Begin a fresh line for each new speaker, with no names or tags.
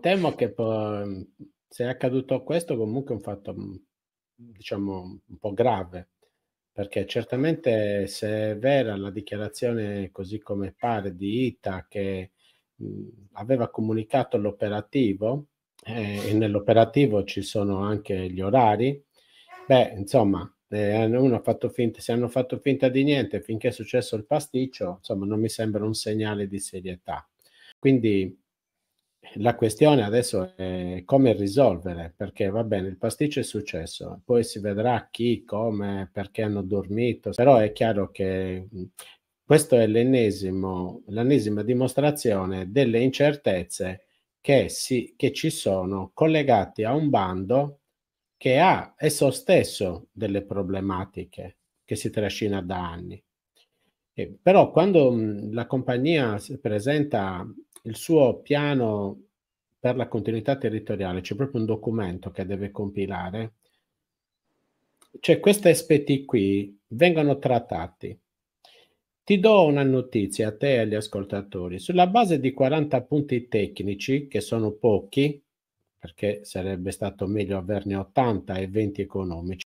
Temo che ehm, se è accaduto questo comunque è un fatto, mhmm, diciamo, un po' grave, perché certamente se è vera la dichiarazione, così come pare, di Ita che mh, mhmm, aveva comunicato l'operativo, eh, e nell'operativo ci sono anche gli orari, beh, insomma, eh, finta, se hanno fatto finta di niente finché è successo il pasticcio, insomma, non mi sembra un segnale di serietà. Quindi la questione adesso è come risolvere, perché va bene, il pasticcio è successo, poi si vedrà chi, come, perché hanno dormito, però è chiaro che questo è l'ennesima dimostrazione delle incertezze che, si, che ci sono collegate a un bando che ha esso stesso delle problematiche che si trascina da anni. E, però quando mh, la compagnia si presenta il suo piano per la continuità territoriale, c'è proprio un documento che deve compilare, cioè questi aspetti qui vengono trattati. Ti do una notizia a te e agli ascoltatori. Sulla base di 40 punti tecnici, che sono pochi, perché sarebbe stato meglio averne 80 e 20 economici,